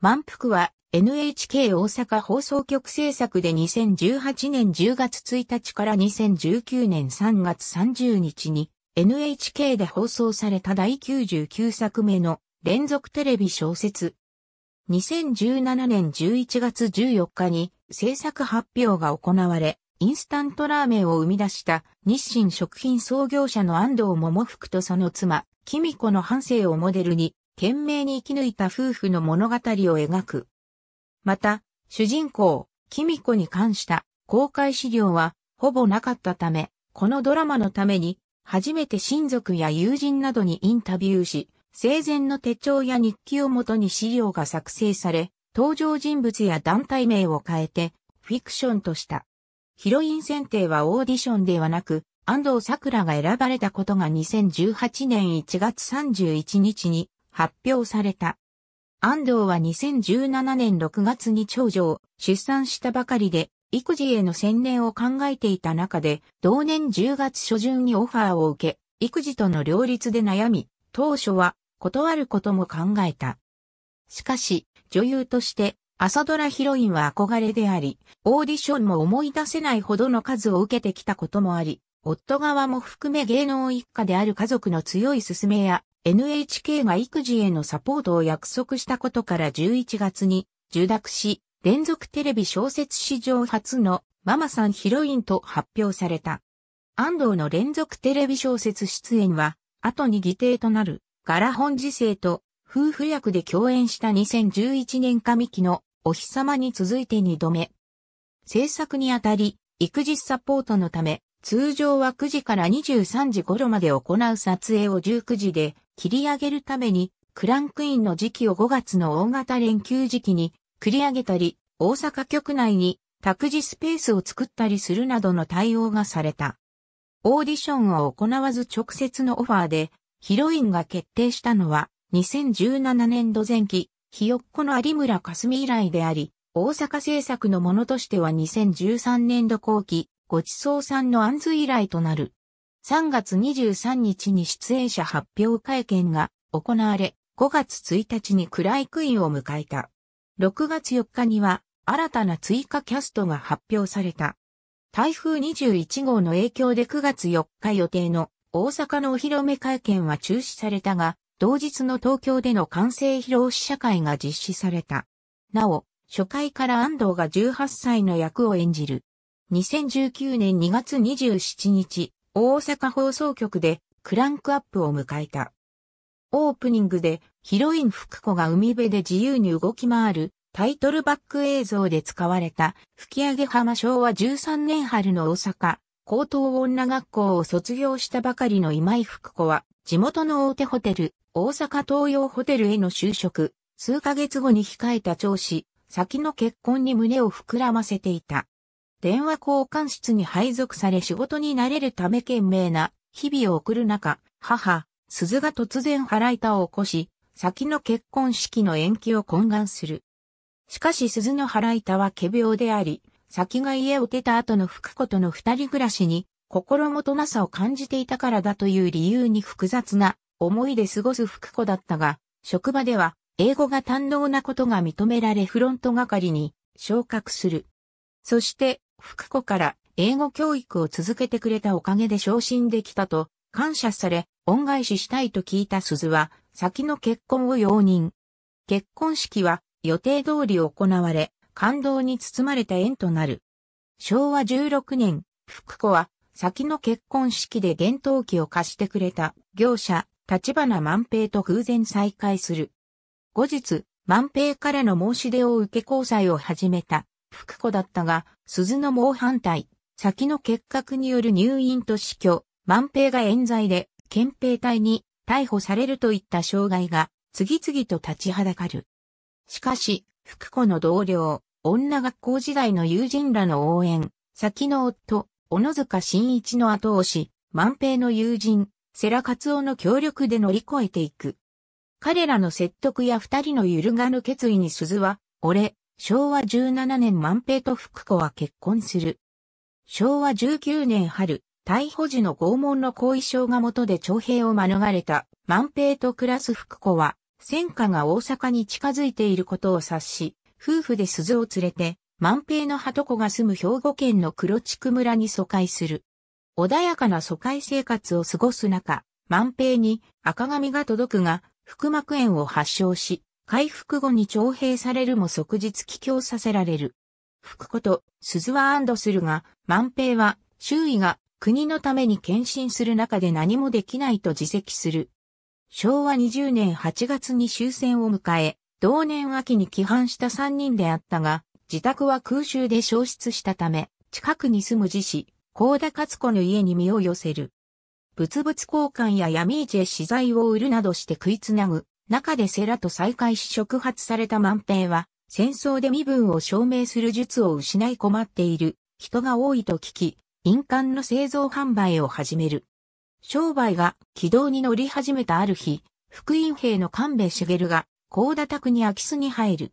満腹は NHK 大阪放送局制作で2018年10月1日から2019年3月30日に NHK で放送された第99作目の連続テレビ小説。2017年11月14日に制作発表が行われ、インスタントラーメンを生み出した日清食品創業者の安藤桃福とその妻、キミコの半生をモデルに懸命に生き抜いた夫婦の物語を描く。また、主人公、キミコに関した公開資料はほぼなかったため、このドラマのために初めて親族や友人などにインタビューし、生前の手帳や日記をもとに資料が作成され、登場人物や団体名を変えてフィクションとした。ヒロイン選定はオーディションではなく、安藤桜が選ばれたことが2018年1月31日に発表された。安藤は2017年6月に長女を出産したばかりで、育児への専念を考えていた中で、同年10月初旬にオファーを受け、育児との両立で悩み、当初は断ることも考えた。しかし、女優として朝ドラヒロインは憧れであり、オーディションも思い出せないほどの数を受けてきたこともあり、夫側も含め芸能一家である家族の強い勧めや NHK が育児へのサポートを約束したことから11月に受諾し、連続テレビ小説史上初のママさんヒロインと発表された。安藤の連続テレビ小説出演は、後に議定となる、ガラ本時世と夫婦役で共演した2011年上期のお日様に続いて2度目。制作にあたり、育児サポートのため、通常は9時から23時頃まで行う撮影を19時で切り上げるために、クランクインの時期を5月の大型連休時期に繰り上げたり、大阪局内に託児スペースを作ったりするなどの対応がされた。オーディションを行わず直接のオファーで、ヒロインが決定したのは、2017年度前期、ひよっこの有村架純以来であり、大阪制作のものとしては2013年度後期、ごちそうさんの安図以来となる。3月23日に出演者発表会見が行われ、5月1日にクライクインを迎えた。6月4日には新たな追加キャストが発表された。台風21号の影響で9月4日予定の大阪のお披露目会見は中止されたが、同日の東京での完成披露試写会が実施された。なお、初回から安藤が18歳の役を演じる。2019年2月27日、大阪放送局でクランクアップを迎えた。オープニングでヒロイン福子が海辺で自由に動き回るタイトルバック映像で使われた吹上浜昭和13年春の大阪高等女学校を卒業したばかりの今井福子は地元の大手ホテル大阪東洋ホテルへの就職数ヶ月後に控えた調子先の結婚に胸を膨らませていた。電話交換室に配属され仕事に慣れるため懸命な日々を送る中、母、鈴が突然腹板を起こし、先の結婚式の延期を懇願する。しかし鈴の腹板は仮病であり、先が家を出た後の福子との二人暮らしに心もとなさを感じていたからだという理由に複雑な思いで過ごす福子だったが、職場では英語が堪能なことが認められフロント係に昇格する。そして福子から英語教育を続けてくれたおかげで昇進できたと感謝され、恩返ししたいと聞いた鈴は、先の結婚を容認。結婚式は予定通り行われ、感動に包まれた縁となる。昭和16年、福子は、先の結婚式で幻冬機を貸してくれた業者、立花万平と偶然再会する。後日、万平からの申し出を受け交際を始めた。福子だったが、鈴の猛反対、先の結核による入院と死去、万平が冤罪で、憲兵隊に逮捕されるといった障害が、次々と立ちはだかる。しかし、福子の同僚、女学校時代の友人らの応援、先の夫、小野塚真一の後押し、万平の友人、世良勝オの協力で乗り越えていく。彼らの説得や二人の揺るがぬ決意に鈴は、俺、昭和17年万平と福子は結婚する。昭和19年春、逮捕時の拷問の後遺症が元で徴兵を免れた万平と暮らす福子は、戦火が大阪に近づいていることを察し、夫婦で鈴を連れて、万平の鳩子が住む兵庫県の黒地区村に疎開する。穏やかな疎開生活を過ごす中、万平に赤髪が届くが、腹膜炎を発症し、回復後に徴兵されるも即日帰郷させられる。福子と鈴は安堵するが、万平は周囲が国のために献身する中で何もできないと自責する。昭和20年8月に終戦を迎え、同年秋に帰還した3人であったが、自宅は空襲で消失したため、近くに住む自死、高田勝子の家に身を寄せる。物々交換や闇市へ資材を売るなどして食いつなぐ中でセラと再会し触発された万平は、戦争で身分を証明する術を失い困っている人が多いと聞き、印鑑の製造販売を始める。商売が軌道に乗り始めたある日、福音兵の神戸茂が、高田宅に空き巣に入る。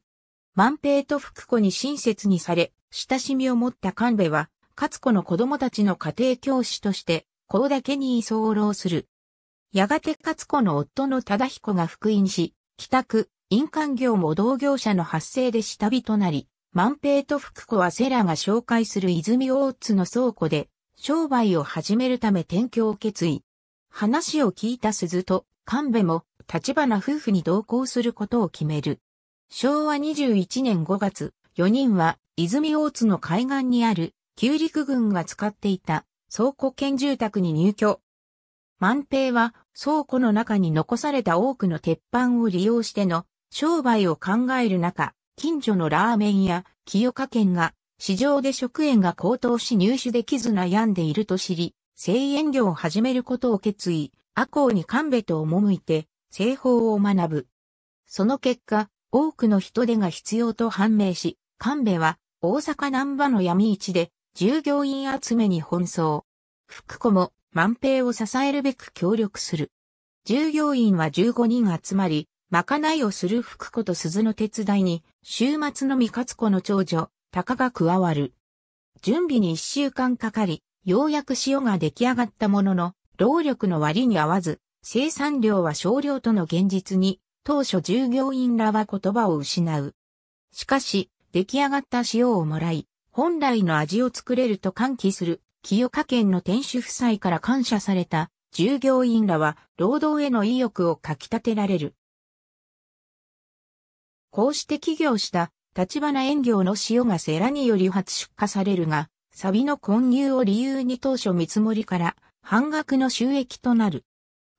万平と福子に親切にされ、親しみを持った神戸は、かつ子の子供たちの家庭教師として、高田家に居候する。やがて勝子の夫の忠彦が復員し、帰宅、印鑑業も同業者の発生で下火となり、万平と福子はセラが紹介する泉大津の倉庫で、商売を始めるため転居を決意。話を聞いた鈴と神戸も立花夫婦に同行することを決める。昭和21年5月、4人は泉大津の海岸にある旧陸軍が使っていた倉庫兼住宅に入居、万平は倉庫の中に残された多くの鉄板を利用しての商売を考える中、近所のラーメンや清華県が市場で食塩が高騰し入手できず悩んでいると知り、製塩業を始めることを決意、阿公に神戸と赴いて製法を学ぶ。その結果、多くの人手が必要と判明し、神戸は大阪南波の闇市で従業員集めに奔走。福子も万平を支えるべく協力する。従業員は15人集まり、まかないをする福子と鈴の手伝いに、週末の三勝子の長女、鷹が加わる。準備に1週間かかり、ようやく塩が出来上がったものの、労力の割に合わず、生産量は少量との現実に、当初従業員らは言葉を失う。しかし、出来上がった塩をもらい、本来の味を作れると歓喜する清華県の店主夫妻から感謝された従業員らは労働への意欲をかき立てられる。こうして起業した立花園業の塩がセラにより初出荷されるが、サビの混入を理由に当初見積もりから半額の収益となる。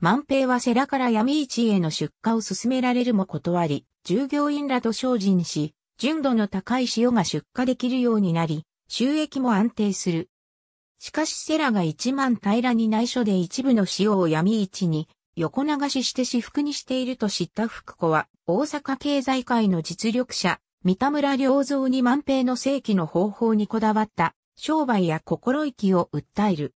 万平はセラから闇市への出荷を進められるも断り、従業員らと精進し、純度の高い塩が出荷できるようになり、収益も安定する。しかしセラが一万平らに内緒で一部の塩を闇市に横流しして私服にしていると知った福子は、大阪経済界の実力者、三田村良造に万平の正規の方法にこだわった、商売や心意気を訴える。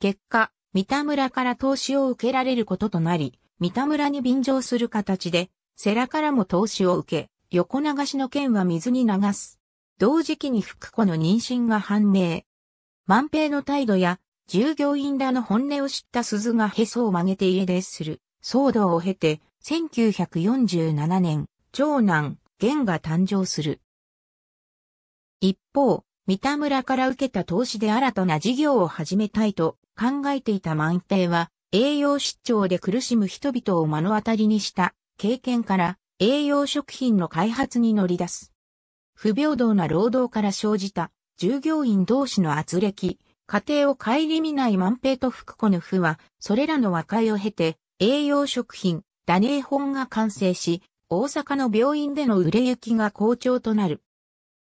結果、三田村から投資を受けられることとなり、三田村に便乗する形で、セラからも投資を受け、横流しの件は水に流す。同時期に福子の妊娠が判明。万平の態度や、従業員らの本音を知った鈴がへそを曲げて家出する騒動を経て、1947年、長男、玄が誕生する。一方、三田村から受けた投資で新たな事業を始めたいと考えていた万平は、栄養失調で苦しむ人々を目の当たりにした経験から栄養食品の開発に乗り出す。不平等な労働から生じた従業員同士の圧力、家庭を顧みない万平と福子の負は、それらの和解を経て、栄養食品、ダネー本が完成し、大阪の病院での売れ行きが好調となる。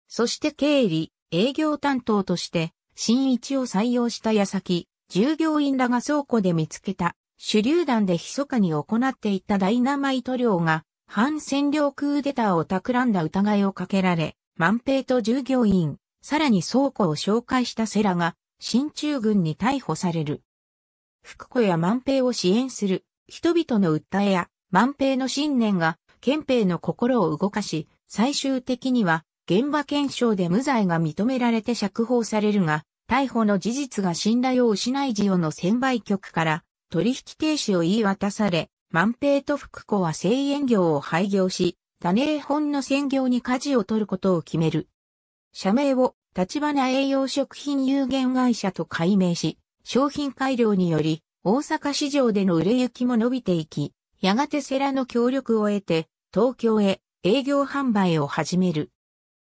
そして経理、営業担当として、新一を採用した矢先、従業員らが倉庫で見つけた、手榴弾で密かに行っていたダイナマイト量が、反占領クーデターを企んだ疑いをかけられ、万平と従業員、さらに倉庫を紹介したセラが、進駐軍に逮捕される。福子や万平を支援する人々の訴えや万平の信念が憲兵の心を動かし、最終的には現場検証で無罪が認められて釈放されるが、逮捕の事実が信頼を失い事業の専売局から取引停止を言い渡され、万平と福子は製塩業を廃業し、種絵本の専業に舵を取ることを決める。社名を立花栄養食品有限会社と改名し、商品改良により、大阪市場での売れ行きも伸びていき、やがてセラの協力を得て、東京へ営業販売を始める。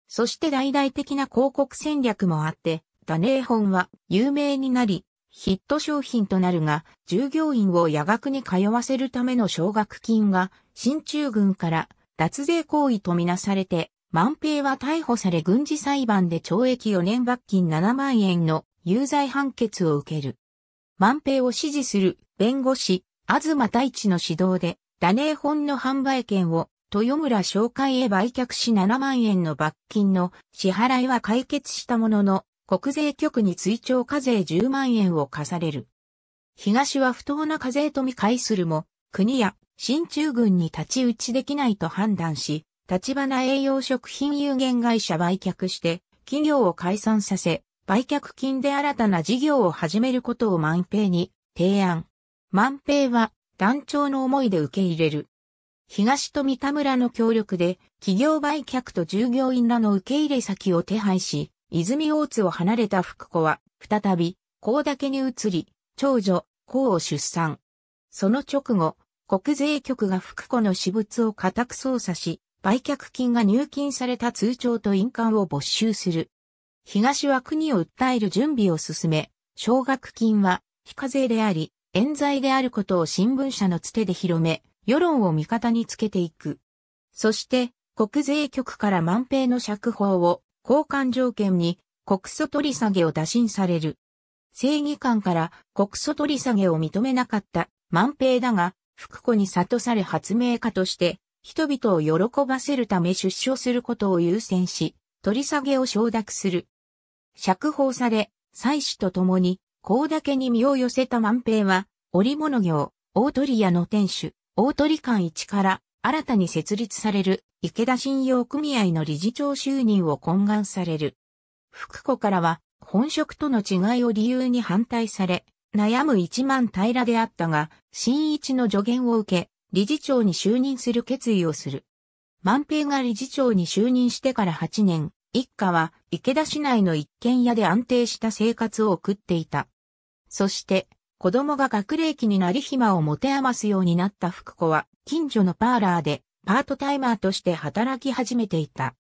そして大々的な広告戦略もあって、ダネー本は有名になり、ヒット商品となるが、従業員を夜学に通わせるための奨学金が、進駐軍から脱税行為とみなされて、万平は逮捕され軍事裁判で懲役4年罰金7万円の有罪判決を受ける。万平を支持する弁護士、東大地の指導で、ダネー本の販売権を豊村商会へ売却し7万円の罰金の支払いは解決したものの、国税局に追徴課税10万円を課される。東は不当な課税と見返するも、国や新中軍に立ち打ちできないと判断し、立花栄養食品有限会社売却して、企業を解散させ、売却金で新たな事業を始めることを万平に提案。万平は団長の思いで受け入れる。東と三田村の協力で企業売却と従業員らの受け入れ先を手配し、泉大津を離れた福子は再び高岳に移り、長女、高を出産。その直後、国税局が福子の私物を家宅捜査し、売却金が入金された通帳と印鑑を没収する。東は国を訴える準備を進め、奨学金は非課税であり、冤罪であることを新聞社のつてで広め、世論を味方につけていく。そして、国税局から万平の釈放を交換条件に国訴取り下げを打診される。正義官から国訴取り下げを認めなかった万平だが、福子に諭され発明家として人々を喜ばせるため出所することを優先し、取り下げを承諾する。釈放され、妻子と共に、高岳に身を寄せた万平は、織物業、大鳥屋の店主、大鳥館一から新たに設立される池田信用組合の理事長就任を懇願される。福子からは本職との違いを理由に反対され、悩む一万平らであったが、新一の助言を受け、理事長に就任する決意をする。万平が理事長に就任してから8年、一家は池田市内の一軒家で安定した生活を送っていた。そして、子供が学齢期になり暇を持て余すようになった福子は、近所のパーラーでパートタイマーとして働き始めていた。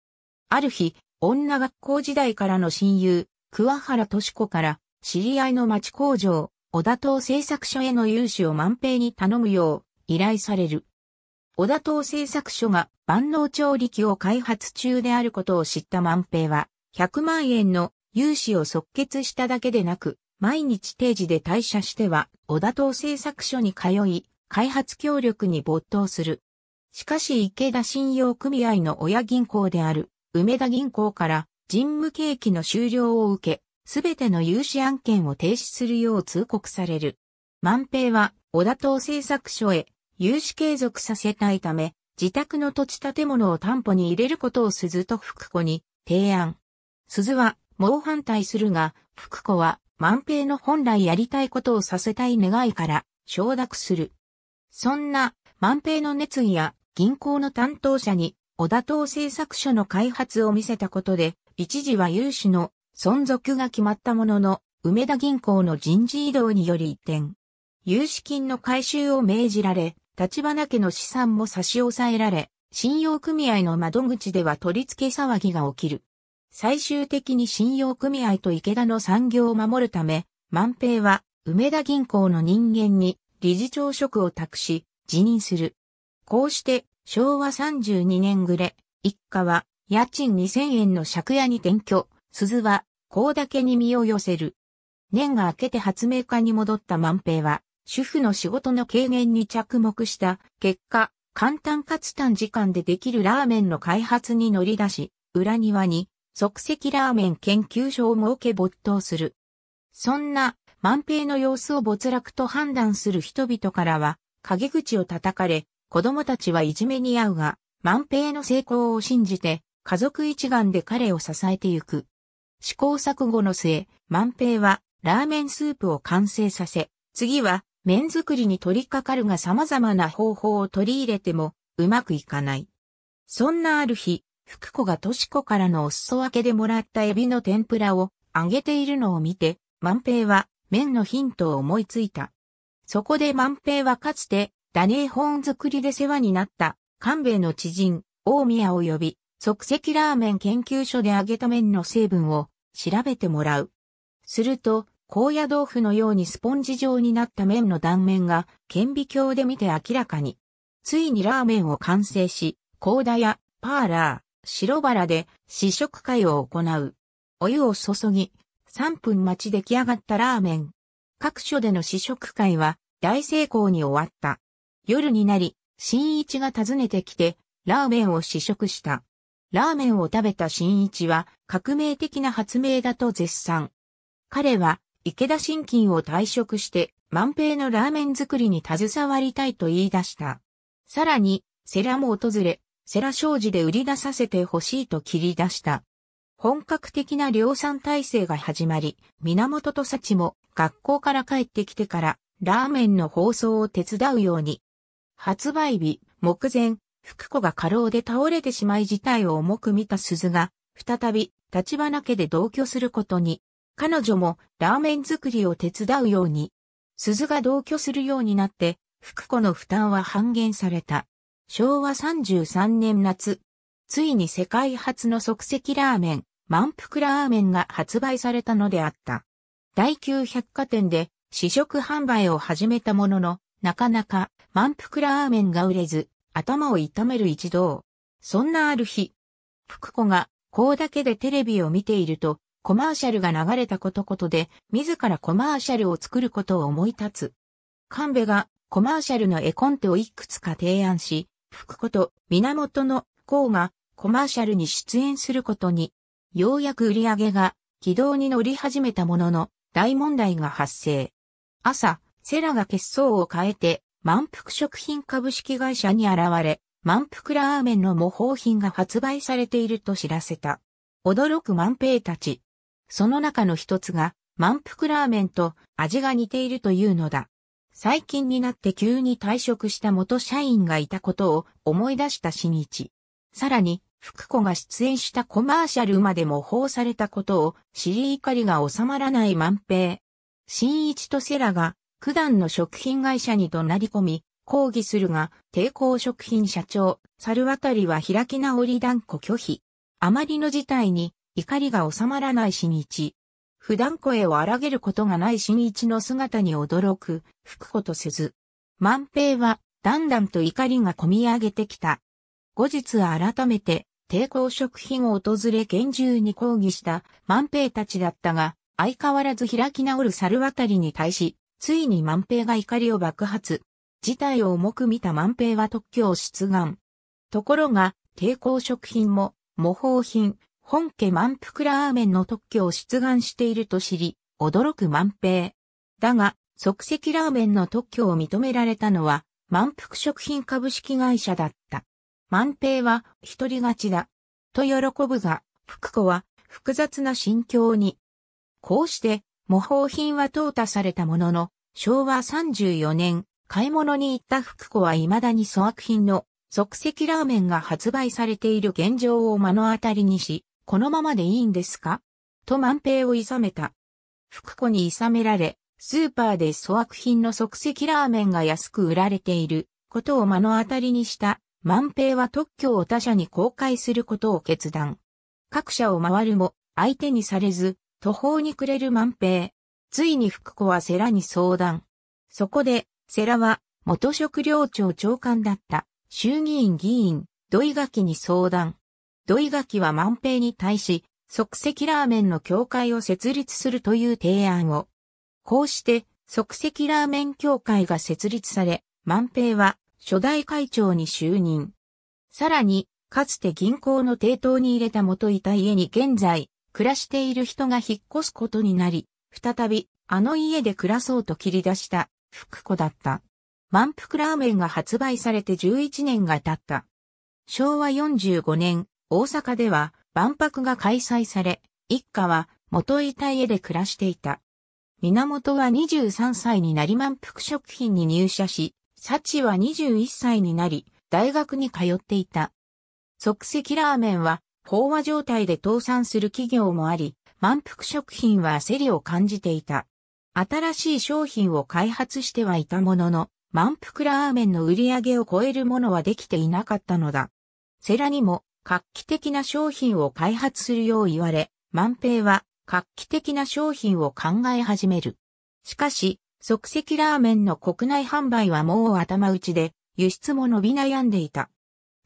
ある日、女学校時代からの親友、桑原敏子から、知り合いの町工場、小田島製作所への融資を万平に頼むよう、依頼される。小田島製作所が万能調理器を開発中であることを知った万平は、100万円の融資を即決しただけでなく、毎日定時で退社しては、小田島製作所に通い、開発協力に没頭する。しかし池田信用組合の親銀行である、梅田銀行から人務契機の終了を受け、すべての融資案件を停止するよう通告される。万平は小田島製作所へ融資継続させたいため、自宅の土地建物を担保に入れることを鈴と福子に提案。鈴は猛反対するが、福子は万平の本来やりたいことをさせたい願いから承諾する。そんな万平の熱意や銀行の担当者に小田島製作所の開発を見せたことで、一時は融資の存続が決まったものの、梅田銀行の人事異動により一転、融資金の回収を命じられ、立花家の資産も差し押さえられ、信用組合の窓口では取り付け騒ぎが起きる。最終的に信用組合と池田の産業を守るため、万平は梅田銀行の人間に理事長職を託し、辞任する。こうして昭和32年暮れ、一家は家賃2000円の借家に転居、鈴はだ岳に身を寄せる。年が明けて発明家に戻った万平は、主婦の仕事の軽減に着目した結果、簡単かつ短時間でできるラーメンの開発に乗り出し、裏庭に即席ラーメン研究所を設け没頭する。そんな万平の様子を没落と判断する人々からは、陰口を叩かれ、子供たちはいじめに遭うが、万平の成功を信じて、家族一丸で彼を支えてゆく。試行錯誤の末、万平はラーメンスープを完成させ、次は麺作りに取り掛かるが様々な方法を取り入れてもうまくいかない。そんなある日、福子がとし子からのお裾分けでもらったエビの天ぷらを揚げているのを見て、万平は麺のヒントを思いついた。そこで万平はかつてダネーホーン作りで世話になった官兵衛の知人、大宮を呼び、即席ラーメン研究所で揚げた麺の成分を調べてもらう。すると、高野豆腐のようにスポンジ状になった麺の断面が顕微鏡で見て明らかに。ついにラーメンを完成し、高田やパーラー、白バラで試食会を行う。お湯を注ぎ、3分待ち出来上がったラーメン。各所での試食会は大成功に終わった。夜になり、新一が訪ねてきて、ラーメンを試食した。ラーメンを食べた新一は革命的な発明だと絶賛。彼は池田信金を退職して万平のラーメン作りに携わりたいと言い出した。さらに、セラも訪れ、セラ商事で売り出させてほしいと切り出した。本格的な量産体制が始まり、源と幸も学校から帰ってきてから、ラーメンの放送を手伝うように。発売日、目前、福子が過労で倒れてしまい事態を重く見た鈴が、再び、立花家で同居することに。彼女もラーメン作りを手伝うように、鈴が同居するようになって、福子の負担は半減された。昭和33年夏、ついに世界初の即席ラーメン、満腹ラーメンが発売されたのであった。第9百貨店で試食販売を始めたものの、なかなか満腹ラーメンが売れず、頭を痛める一同。そんなある日、福子が、こうだけでテレビを見ていると、コマーシャルが流れたことことで、自らコマーシャルを作ることを思い立つ。神戸がコマーシャルの絵コンテをいくつか提案し、福子と源の功がコマーシャルに出演することに、ようやく売り上げが軌道に乗り始めたものの、大問題が発生。朝、セラが血相を変えて、満腹食品株式会社に現れ、満腹ラーメンの模倣品が発売されていると知らせた。驚く万平たち。その中の一つが、満腹ラーメンと味が似ているというのだ。最近になって急に退職した元社員がいたことを思い出した新一。さらに、福子が出演したコマーシャルまで模倣されたことを知り怒りが収まらない万平。新一とセラが、九段の食品会社に怒鳴り込み、抗議するが、抵抗食品社長、猿渡は開き直り断固拒否。あまりの事態に、怒りが収まらない新一。普段声を荒げることがない新一の姿に驚く、吹くことせず。万平は、だんだんと怒りが込み上げてきた。後日改めて、抵抗食品を訪れ厳重に抗議した万平たちだったが、相変わらず開き直る猿渡りに対し、ついに万平が怒りを爆発。事態を重く見た万平は特許を出願。ところが、抵抗食品も、模倣品、本家満腹ラーメンの特許を出願していると知り、驚く満平。だが、即席ラーメンの特許を認められたのは、満腹食品株式会社だった。満平は、一人勝ちだ。と喜ぶが、福子は、複雑な心境に。こうして、模倣品は淘汰されたものの、昭和34年、買い物に行った福子は未だに粗悪品の即席ラーメンが発売されている現状を目の当たりにし、このままでいいんですかと万平をいさめた。福子にいさめられ、スーパーで粗悪品の即席ラーメンが安く売られていることを目の当たりにした万平は特許を他社に公開することを決断。各社を回るも相手にされず途方に暮れる万平。ついに福子は世良に相談。そこで世良は元食料庁長官だった衆議院議員土井垣に相談。土井垣は万平に対し、即席ラーメンの協会を設立するという提案を。こうして、即席ラーメン協会が設立され、万平は初代会長に就任。さらに、かつて銀行の抵当に入れた元いた家に現在、暮らしている人が引っ越すことになり、再び、あの家で暮らそうと切り出した、福子だった。満腹ラーメンが発売されて11年が経った。昭和45年、大阪では万博が開催され、一家は元いた家で暮らしていた。源は23歳になり満腹食品に入社し、幸は21歳になり、大学に通っていた。即席ラーメンは飽和状態で倒産する企業もあり、満腹食品は焦りを感じていた。新しい商品を開発してはいたものの、満腹ラーメンの売り上げを超えるものはできていなかったのだ。セラにも画期的な商品を開発するよう言われ、万平は画期的な商品を考え始める。しかし、即席ラーメンの国内販売はもう頭打ちで、輸出も伸び悩んでいた。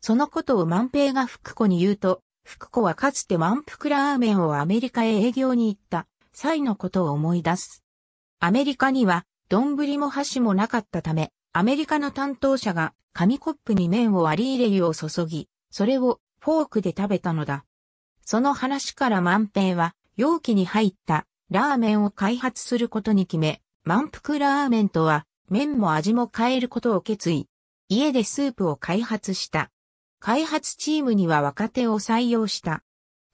そのことを万平が福子に言うと、福子はかつて満腹ラーメンをアメリカへ営業に行った際のことを思い出す。アメリカには、丼も箸もなかったため、アメリカの担当者が紙コップに麺を割り入れ湯を注ぎ、それをフォークで食べたのだ。その話から万平は、容器に入ったラーメンを開発することに決め、満腹ラーメンとは、麺も味も変えることを決意。家でスープを開発した。開発チームには若手を採用した。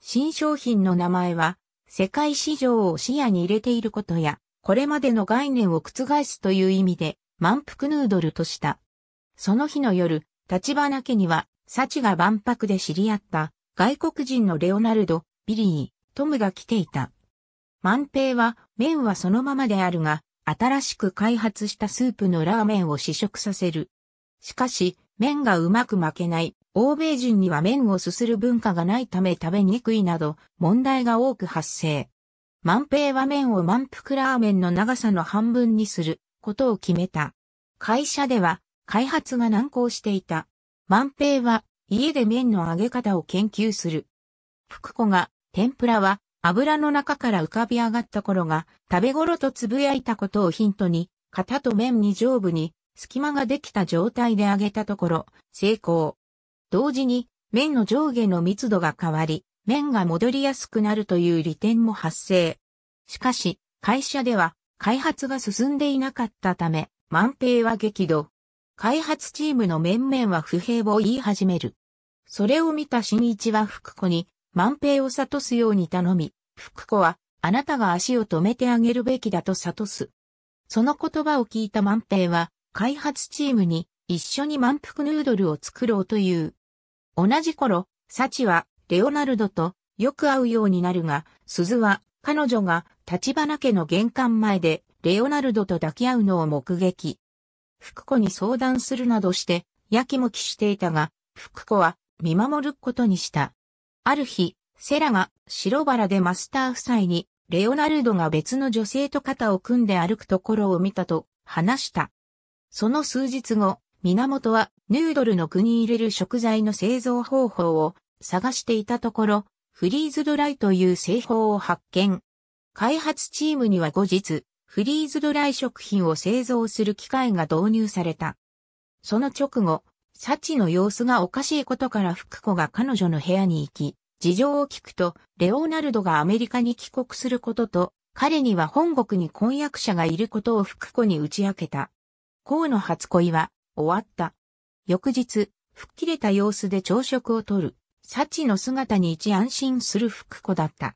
新商品の名前は、世界市場を視野に入れていることや、これまでの概念を覆すという意味で、満腹ヌードルとした。その日の夜、立花家にはサチが万博で知り合った外国人のレオナルド、ビリー、トムが来ていた。万平は麺はそのままであるが、新しく開発したスープのラーメンを試食させる。しかし、麺がうまく負けない。欧米人には麺をすする文化がないため食べにくいなど、問題が多く発生。万平は麺を満腹ラーメンの長さの半分にすることを決めた。会社では開発が難航していた。万平は家で麺の揚げ方を研究する。福子が天ぷらは油の中から浮かび上がった頃が食べ頃とつぶやいたことをヒントに型と麺に上部に隙間ができた状態で揚げたところ成功。同時に麺の上下の密度が変わり麺が戻りやすくなるという利点も発生。しかし会社では開発が進んでいなかったため万平は激怒。開発チームの面々は不平を言い始める。それを見た新一は福子に、万平を悟すように頼み、福子は、あなたが足を止めてあげるべきだと悟す。その言葉を聞いた万平は、開発チームに、一緒に満腹ヌードルを作ろうという。同じ頃、サチは、レオナルドと、よく会うようになるが、鈴は、彼女が、立花家の玄関前で、レオナルドと抱き合うのを目撃。福子に相談するなどして、やきもきしていたが、福子は見守ることにした。ある日、セラが白原でマスター夫妻に、レオナルドが別の女性と肩を組んで歩くところを見たと話した。その数日後、源はヌードルの具に入れる食材の製造方法を探していたところ、フリーズドライという製法を発見。開発チームには後日、フリーズドライ食品を製造する機械が導入された。その直後、サチの様子がおかしいことから福子が彼女の部屋に行き、事情を聞くと、レオナルドがアメリカに帰国することと、彼には本国に婚約者がいることを福子に打ち明けた。河の初恋は、終わった。翌日、吹っ切れた様子で朝食をとる、サチの姿に一安心する福子だった。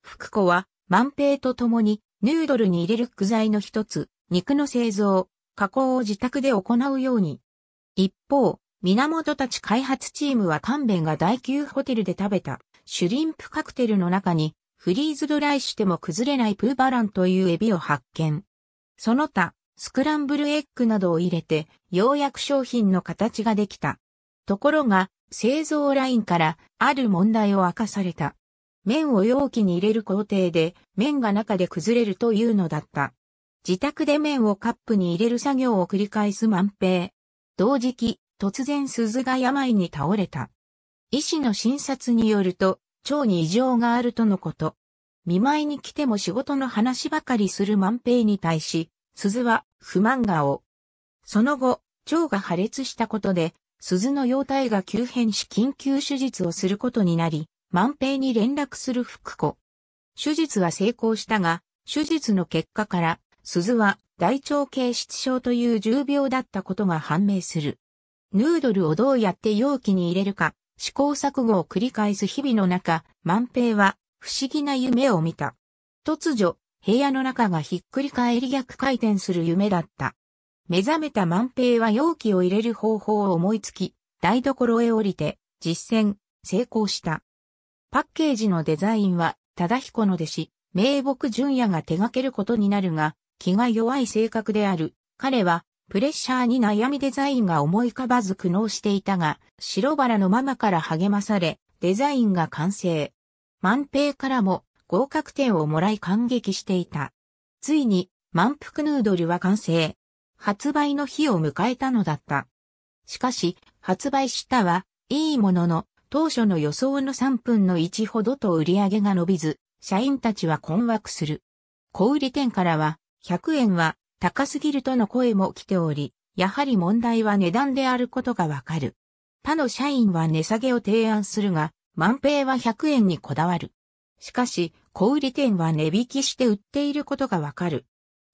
福子は、万平と共に、ヌードルに入れる具材の一つ、肉の製造、加工を自宅で行うように。一方、源たち開発チームは勘弁が大級ホテルで食べたシュリンプカクテルの中にフリーズドライしても崩れないプーバランというエビを発見。その他、スクランブルエッグなどを入れて、ようやく商品の形ができた。ところが、製造ラインからある問題を明かされた。麺を容器に入れる工程で、麺が中で崩れるというのだった。自宅で麺をカップに入れる作業を繰り返す万平。同時期、突然鈴が病に倒れた。医師の診察によると、腸に異常があるとのこと。見舞いに来ても仕事の話ばかりする万平に対し、鈴は不満顔。その後、腸が破裂したことで、鈴の容体が急変し緊急手術をすることになり、万平に連絡する福子。手術は成功したが、手術の結果から、鈴は大腸形質症という重病だったことが判明する。ヌードルをどうやって容器に入れるか、試行錯誤を繰り返す日々の中、万平は不思議な夢を見た。突如、部屋の中がひっくり返り逆回転する夢だった。目覚めた万平は容器を入れる方法を思いつき、台所へ降りて、実践、成功した。パッケージのデザインは、忠彦の弟子、名木淳也が手掛けることになるが、気が弱い性格である。彼は、プレッシャーに悩みデザインが思い浮かばず苦悩していたが、白原のママから励まされ、デザインが完成。万平からも合格点をもらい感激していた。ついに、満腹ヌードルは完成。発売の日を迎えたのだった。しかし、発売したは、いいものの、当初の予想の3分の1ほどと売り上げが伸びず、社員たちは困惑する。小売店からは、100円は高すぎるとの声も来ており、やはり問題は値段であることがわかる。他の社員は値下げを提案するが、万平は100円にこだわる。しかし、小売店は値引きして売っていることがわかる。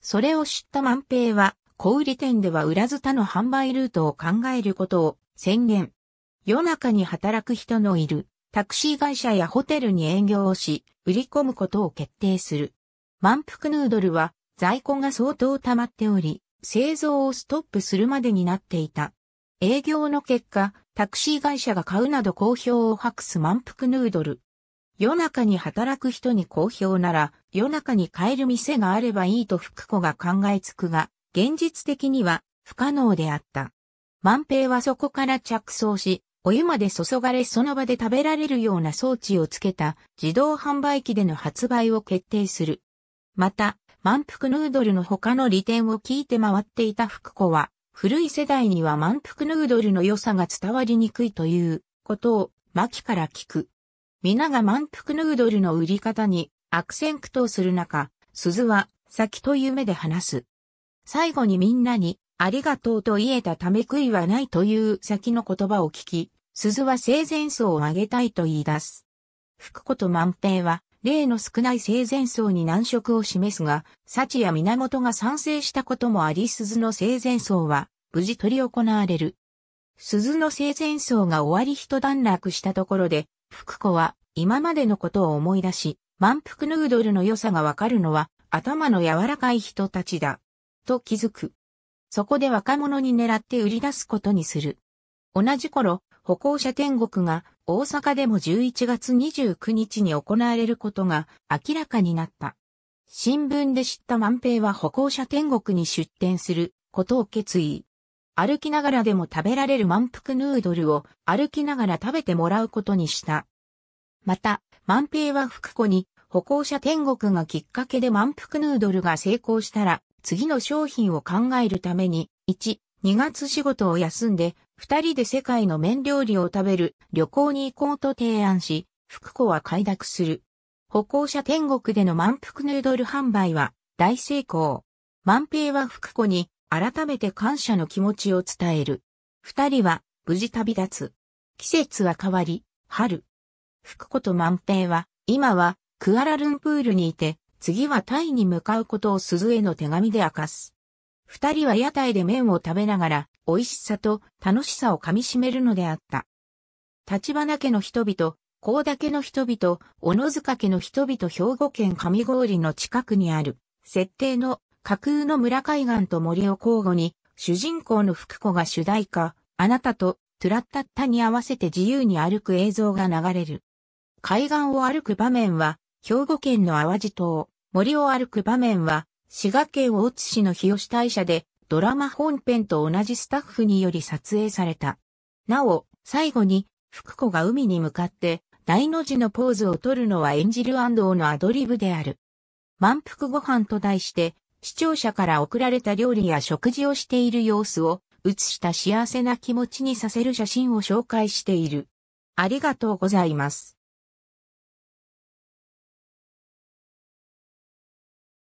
それを知った万平は、小売店では売らず他の販売ルートを考えることを宣言。夜中に働く人のいるタクシー会社やホテルに営業をし、売り込むことを決定する。満腹ヌードルは在庫が相当溜まっており、製造をストップするまでになっていた。営業の結果、タクシー会社が買うなど好評を博す満腹ヌードル。夜中に働く人に好評なら、夜中に買える店があればいいと福子が考えつくが、現実的には不可能であった。万平はそこから着想し、お湯まで注がれその場で食べられるような装置をつけた自動販売機での発売を決定する。また、満腹ヌードルの他の利点を聞いて回っていた福子は、古い世代には満腹ヌードルの良さが伝わりにくいということを、牧から聞く。皆が満腹ヌードルの売り方に悪戦苦闘する中、鈴は先という目で話す。最後にみんなにありがとうと言えたため食いはないという先の言葉を聞き、鈴は生前層を上げたいと言い出す。福子と万平は、例の少ない生前層に難色を示すが、幸や源が賛成したこともあり鈴の生前層は、無事取り行われる。鈴の生前層が終わり一段落したところで、福子は今までのことを思い出し、満腹ヌードルの良さがわかるのは頭の柔らかい人たちだ。と気づく。そこで若者に狙って売り出すことにする。同じ頃、歩行者天国が大阪でも11月29日に行われることが明らかになった。新聞で知った万平は歩行者天国に出店することを決意。歩きながらでも食べられる満腹ヌードルを歩きながら食べてもらうことにした。また、万平は福子に歩行者天国がきっかけで満腹ヌードルが成功したら次の商品を考えるために1、2月仕事を休んで二人で世界の麺料理を食べる旅行に行こうと提案し、福子は快諾する。歩行者天国での満腹ヌードル販売は大成功。万平は福子に改めて感謝の気持ちを伝える。二人は無事旅立つ。季節は変わり、春。福子と万平は今はクアラルンプールにいて、次はタイに向かうことを鈴への手紙で明かす。二人は屋台で麺を食べながら、美味しさと楽しさを噛み締めるのであった。立花家の人々、高田家の人々、小野塚家の人々兵庫県上郡の近くにある、設定の架空の村海岸と森を交互に、主人公の福子が主題歌、あなたとトゥラッタッタに合わせて自由に歩く映像が流れる。海岸を歩く場面は、兵庫県の淡路島、森を歩く場面は、滋賀県大津市の日吉大社で、ドラマ本編と同じスタッフにより撮影された。なお、最後に、福子が海に向かって、大の字のポーズを取るのは演じる安藤のアドリブである。満腹ご飯と題して、視聴者から送られた料理や食事をしている様子を、映した幸せな気持ちにさせる写真を紹介している。ありがとうございます。